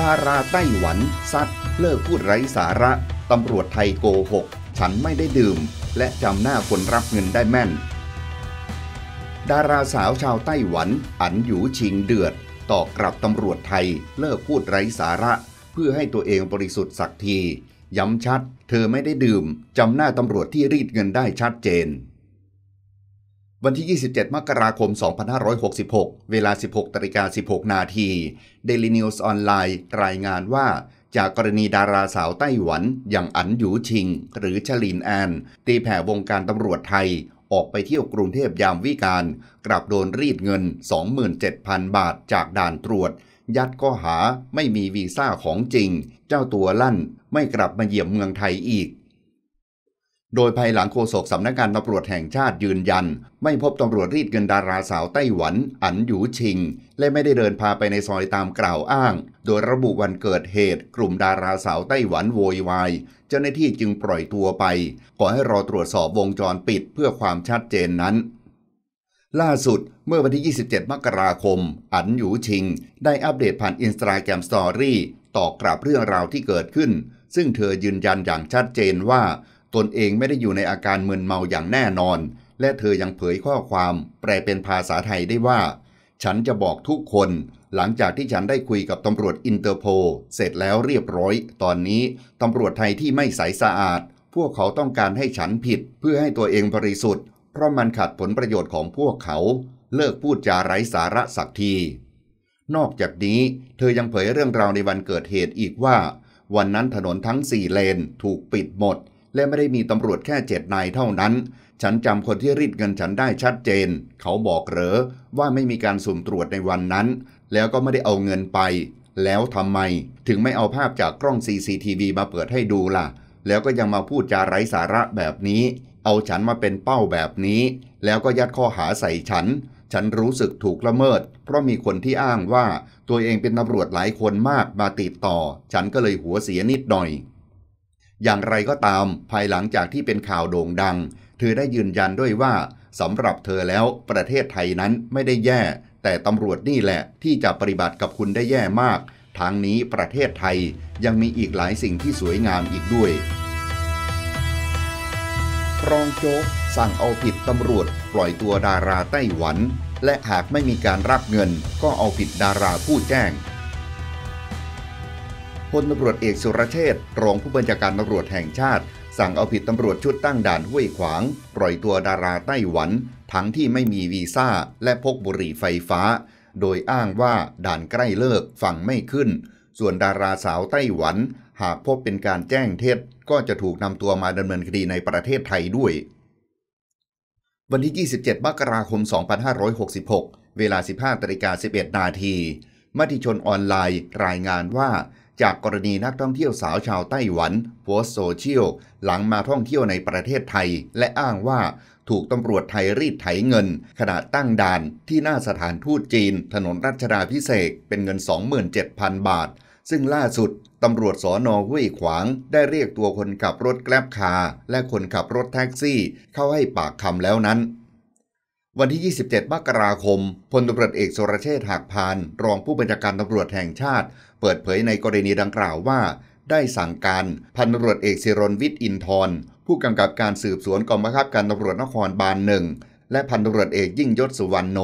ดาราไต้หวันซัดเลิกพูดไร้สาระ ตำรวจไทยโกหกฉันไม่ได้ดื่ม และจำหน้าคนรับเงินได้แม่น ดาราสาวชาวไต้หวัน อันหยูชิงเดือดต่อกลับตำรวจไทย เลิกพูดไร้สาระ เพื่อให้ตัวเองบริสุทธิ์สักที ย้ำชัดเธอไม่ได้ดื่ม จำหน้าตำรวจที่รีดเงินได้ชัดเจนวันที่ 27 มกราคม 2566 เวลา 16ตริกา16นาที Daily News ออนไลน์ รายงานว่า จากกรณีดาราสาวไต้หวัน อย่างอันหยูชิง หรือชลินแอน ตีแผ่วงการตำรวจไทย ออกไปเที่ยวกรุงเทพยามวิการ กลับโดนรีดเงิน 27,000 บาทจากด่านตรวจ ยัดข้อหาไม่มีวีซ่าของจริง เจ้าตัวลั่นไม่กลับมาเยี่ยมเมืองไทยอีกโดยภายหลังโฆษกสำนักงานตำรวจแห่งชาติยืนยัน ไม่พบตำรวจรีดเงินดาราสาวไต้หวัน อันหยูชิง และไม่ได้เดินพาไปในซอยตามกล่าวอ้าง โดยระบุวันเกิดเหตุกลุ่มดาราสาวไต้หวันโวยวายเจ้าหน้าที่จึงปล่อยตัวไป ขอให้รอตรวจสอบวงจรปิดเพื่อความชัดเจนนั้น ล่าสุดเมื่อวันที่ 27 มกราคมอันหยูชิงได้อัปเดตผ่านอินสตาแกรมสตอรี่ตอบกลับเรื่องราวที่เกิดขึ้น ซึ่งเธอยืนยันอย่างชัดเจนว่าตนเองไม่ได้อยู่ในอาการมึนเมาอย่างแน่นอน และเธอยังเผยข้อความ แปลเป็นภาษาไทยได้ว่า ฉันจะบอกทุกคน หลังจากที่ฉันได้คุยกับตำรวจอินเตอร์โพเสร็จแล้วเรียบร้อย ตอนนี้ตำรวจไทยที่ไม่ใสสะอาด พวกเขาต้องการให้ฉันผิดเพื่อให้ตัวเองบริสุทธิ์เพราะมันขัดผลประโยชน์ของพวกเขาเลิกพูดจาไร้สาระสักที นอกจากนี้เธอยังเผยเรื่องราวในวันเกิดเหตุอีกว่า วันนั้นถนนทั้งสี่เลนถูกปิดหมดและไม่ได้มีตำรวจแค่เจ็ดนายเท่านั้น ฉันจำคนที่รีดเงินฉันได้ชัดเจน เขาบอกเหรอว่าไม่มีการสุ่มตรวจในวันนั้น แล้วก็ไม่ได้เอาเงินไป แล้วทำไมถึงไม่เอาภาพจากกล้อง CCTV มาเปิดให้ดูล่ะ แล้วก็ยังมาพูดจาไร้สาระแบบนี้ เอาฉันมาเป็นเป้าแบบนี้ แล้วก็ยัดข้อหาใส่ฉัน ฉันรู้สึกถูกละเมิด เพราะมีคนที่อ้างว่าตัวเองเป็นตำรวจหลายคนมากมาติดต่อ ฉันก็เลยหัวเสียนิดหน่อยอย่างไรก็ตามภายหลังจากที่เป็นข่าวโด่งดัง เธอได้ยืนยันด้วยว่าสำหรับเธอแล้วประเทศไทยนั้นไม่ได้แย่ แต่ตำรวจนี่แหละที่จะปฏิบัติกับคุณได้แย่มาก ทางนี้ประเทศไทยยังมีอีกหลายสิ่งที่สวยงามอีกด้วยรองโจ๊กสั่งเอาผิดตำรวจปล่อยตัวดาราไต้หวัน และหากไม่มีการรับเงินก็เอาผิดดาราผู้แจ้งพลตารวจเอกสุรเชษฐ์รองผู้บัญชาการตำรวจแห่งชาติ สั่งเอาผิดตำรวจชุดตั้งด่านห้วยขวาง ปล่อยตัวดาราไต้หวัน ทั้งที่ไม่มีวีซ่า และพกบุหรี่ไฟฟ้า โดยอ้างว่าด่านใกล้เลิกฟังไม่ขึ้น ส่วนดาราสาวไต้หวัน หากพบเป็นการแจ้งเท็จก็จะถูกนำตัวมาดำเนินคดีในประเทศไทยด้วย วันที่ 27 มกราคม 2566 เวลา 15ิกา11นาทีมติชนออนไลน์รายงานว่าจากกรณีนักท่องเที่ยวสาวชาวไต้หวันโพสโซเชียลหลังมาท่องเที่ยวในประเทศไทย และอ้างว่าถูกตำรวจไทยรีดไถเงินขณะตั้งด่านที่หน้าสถานทูตจีน ถนนรัชดาพิเศษเป็นเงิน 27,000 บาท ซึ่งล่าสุด ตำรวจสอนอห้วยขวาง ได้เรียกตัวคนขับรถแกล็บคา และคนขับรถแท็กซี่ เข้าให้ปากคำแล้วนั้นวันที่ 27 มกราคมพลตำรวจเอกสุรเชษฐ์หักพาน รองผู้บัญชาการตำรวจแห่งชาติ เปิดเผยในกรณีดังกล่าวว่า ได้สั่งการพันตำรวจเอกสิรนวิทย์อินทร์ผู้กำกับการสืบสวนกองบังคับการตำรวจนครบาลหนึ่งและพันตำรวจเอกยิ่งยศสุวรรณโน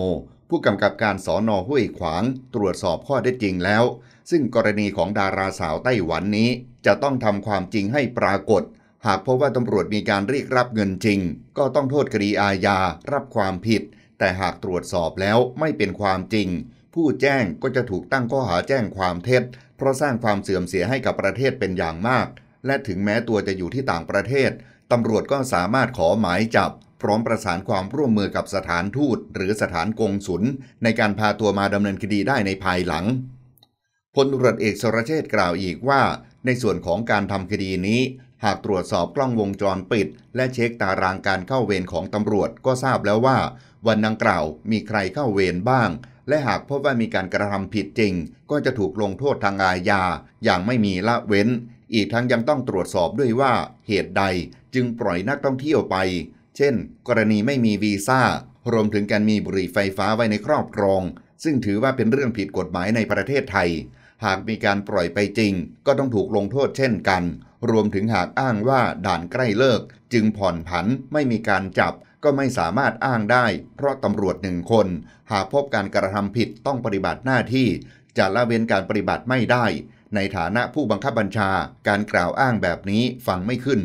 ผู้กำกับการสอนอห้วยขวางตรวจสอบข้อได้จริงแล้ว ซึ่งกรณีของดาราสาวไต้หวันนี้ จะต้องทำความจริงให้ปรากฏหากพบว่าตำรวจมีการเรียกรับเงินจริง ก็ต้องโทษคดีอาญารับความผิด แต่หากตรวจสอบแล้วไม่เป็นความจริง ผู้แจ้งก็จะถูกตั้งข้อหาแจ้งความเท็จเพราะสร้างความเสื่อมเสียให้กับประเทศเป็นอย่างมาก และถึงแม้ตัวจะอยู่ที่ต่างประเทศ ตำรวจก็สามารถขอหมายจับ พร้อมประสานความร่วมมือกับสถานทูต หรือสถานกงศุลในการพาตัวมาดำเนินคดีได้ในภายหลังพลตรวจเอกสรเชษกล่าวอีกว่า ในส่วนของการทำคดีนี้หากตรวจสอบกล้องวงจรปิด และเช็คตารางการเข้าเวรของตำรวจก็ทราบแล้วว่าวันดังกล่าวมีใครเข้าเวรบ้าง และหากพบว่ามีการกระทำผิดจริง ก็จะถูกลงโทษทางอาญาอย่างไม่มีละเว้น อีกทั้งยังต้องตรวจสอบด้วยว่าเหตุใดจึงปล่อยนักท่องเที่ยวไป เช่น กรณีไม่มีวีซ่ารวมถึงการมีบุหรี่ไฟฟ้าไว้ในครอบครอง ซึ่งถือว่าเป็นเรื่องผิดกฎหมายในประเทศไทย หากมีการปล่อยไปจริง ก็ต้องถูกลงโทษเช่นกันรวมถึงหากอ้างว่าด่านใกล้เลิก จึงผ่อนผันไม่มีการจับ ก็ไม่สามารถอ้างได้ เพราะตำรวจหนึ่งคน หากพบการกระทำผิดต้องปฏิบัติหน้าที่ จะละเว้นการปฏิบัติไม่ได้ ในฐานะผู้บังคับบัญชาการกล่าวอ้างแบบนี้ฟังไม่ขึ้น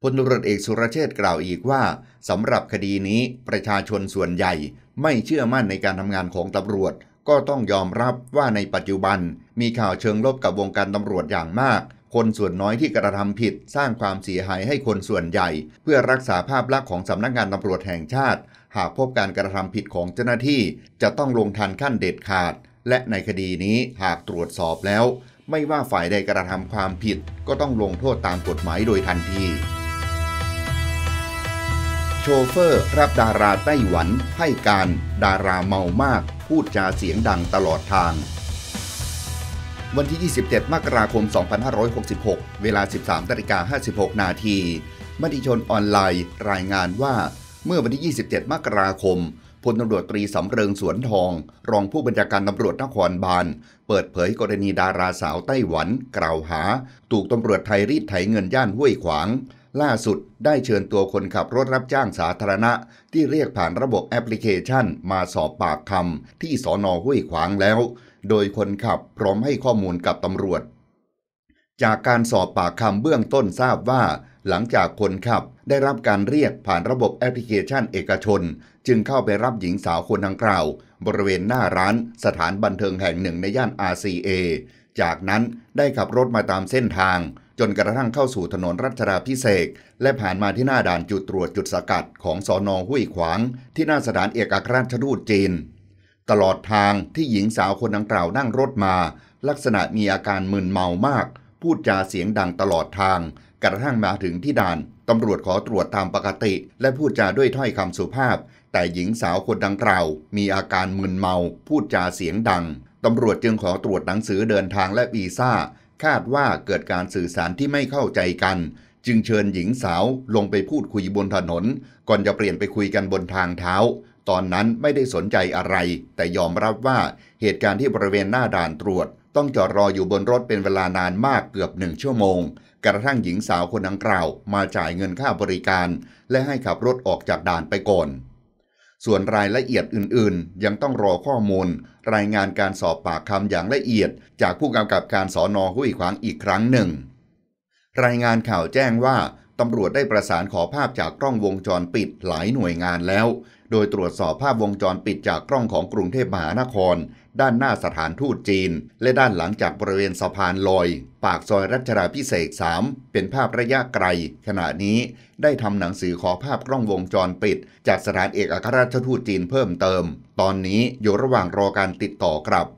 พลตรวจเอกสุรเชษ์กล่าวอีกว่า สำหรับคดีนี้ประชาชนส่วนใหญ่ไม่เชื่อมั่นในการทำงานของตำรวจ ก็ต้องยอมรับว่าในปัจจุบันมีข่าวเชิงลบกับวงการตำรวจอย่างมากคนส่วนน้อยที่กระทำผิดสร้างความเสียหายให้คนส่วนใหญ่เพื่อรักษาภาพลักษณ์ของสำนักงานตำรวจแห่งชาติ หากพบการกระทำผิดของเจ้าหน้าที่จะต้องลงทันขั้นเด็ดขาด และในคดีนี้หากตรวจสอบแล้วไม่ว่าฝ่ายใดกระทำความผิดก็ต้องลงโทษตามกฎหมายโดยทันที โชเฟอร์รับดาราไต้หวันให้การ ดาราเมามากพูดจาเสียงดังตลอดทางวันที่ 27 มกราคม 2566 เวลา 13นาิกา56 นาที มติชนออนไลน์ รายงานว่า เมื่อวันที่ 27 มกราคม พลตำรวจตรีสำเริงสวนทอง รองผู้บัญชาการตำรวจนครบาล เปิดเผยกรณีดาราสาวไต้หวัน กล่าวหาถูกตำรวจไทยรีดไถเงินย่านห้วยขวาง ล่าสุดได้เชิญตัวคนขับรถรับจ้างสาธารณะ ที่เรียกผ่านระบบแอปพลิเคชันมาสอบปากคำที่สอนอห้วยขวางแล้วโดยคนขับพร้อมให้ข้อมูลกับตำรวจ จากการสอบปากคำเบื้องต้นทราบว่า หลังจากคนขับได้รับการเรียกผ่านระบบแอปพลิเคชันเอกชน จึงเข้าไปรับหญิงสาวคนดังกล่าว บริเวณหน้าร้านสถานบันเทิงแห่งหนึ่งในย่าน RCA จากนั้นได้ขับรถมาตามเส้นทาง จนกระทั่งเข้าสู่ถนนรัชดาพิเศษและผ่านมาที่หน้าด่านจุดตรวจจุดสกัดของสอนอห้วยขวาง ที่หน้าสถานเอกอัครราชทูตจีนตลอดทางที่หญิงสาวคนดังกล่าวนั่งรถมา ลักษณะมีอาการมึนเมามาก พูดจาเสียงดังตลอดทาง กระทั่งมาถึงที่ด่านตำรวจขอตรวจตามปกติ และพูดจาด้วยถ้อยคำสุภาพ แต่หญิงสาวคนดังกล่าว มีอาการมึนเมา พูดจาเสียงดังตำรวจจึงขอตรวจหนังสือเดินทางและวีซ่า คาดว่าเกิดการสื่อสารที่ไม่เข้าใจกัน จึงเชิญหญิงสาวลงไปพูดคุยบนถนน ก่อนจะเปลี่ยนไปคุยกันบนทางเท้าตอนนั้นไม่ได้สนใจอะไร แต่ยอมรับว่าเหตุการณ์ที่บริเวณหน้าด่านตรวจ ต้องจอดรออยู่บนรถเป็นเวลานานมากเกือบหนึ่งชั่วโมง กระทั่งหญิงสาวคนดังกล่าว มาจ่ายเงินค่าบริการ และให้ขับรถออกจากด่านไปก่อน ส่วนรายละเอียดอื่นๆ ยังต้องรอข้อมูล รายงานการสอบปากคำอย่างละเอียด จากผู้กำกับการสอนอห้วยขวางอีกครั้งหนึ่ง รายงานข่าวแจ้งว่าตำรวจได้ประสานขอภาพจากกล้องวงจรปิดหลายหน่วยงานแล้ว โดยตรวจสอบภาพวงจรปิดจากกล้องของกรุงเทพมหานคร ด้านหน้าสถานทูตจีน และด้านหลังจากบริเวณสะพานลอย ปากซอยรัชดาพิเศษ3เป็นภาพระยะไกล ขณะนี้ได้ทำหนังสือขอภาพกล้องวงจรปิด จากสถานเอกอัครราชทูตจีนเพิ่มเติม ตอนนี้อยู่ระหว่างรอการติดต่อกลับ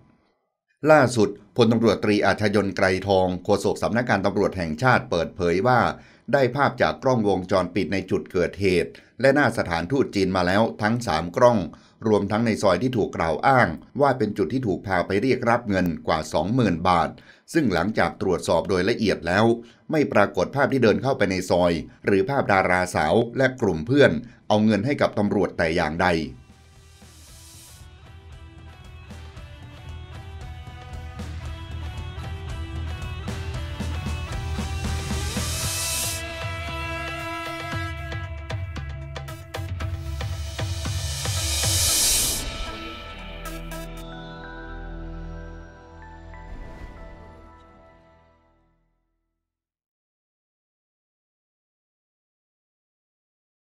ล่าสุดพลตำรวจตรีอาชยนไกรทองโฆษกสำนักงานตำรวจแห่งชาติเปิดเผยว่าได้ภาพจากกล้องวงจรปิดในจุดเกิดเหตุ และหน้าสถานทูตจีนมาแล้วทั้ง3กล้องรวมทั้งในซอยที่ถูกกล่าวอ้าง ว่าเป็นจุดที่ถูกพาไปเรียกรับเงินกว่า 20,000 บาท ซึ่งหลังจากตรวจสอบโดยละเอียดแล้ว ไม่ปรากฏภาพที่เดินเข้าไปในซอย หรือภาพดาราสาวและกลุ่มเพื่อน เอาเงินให้กับตำรวจแต่อย่างใด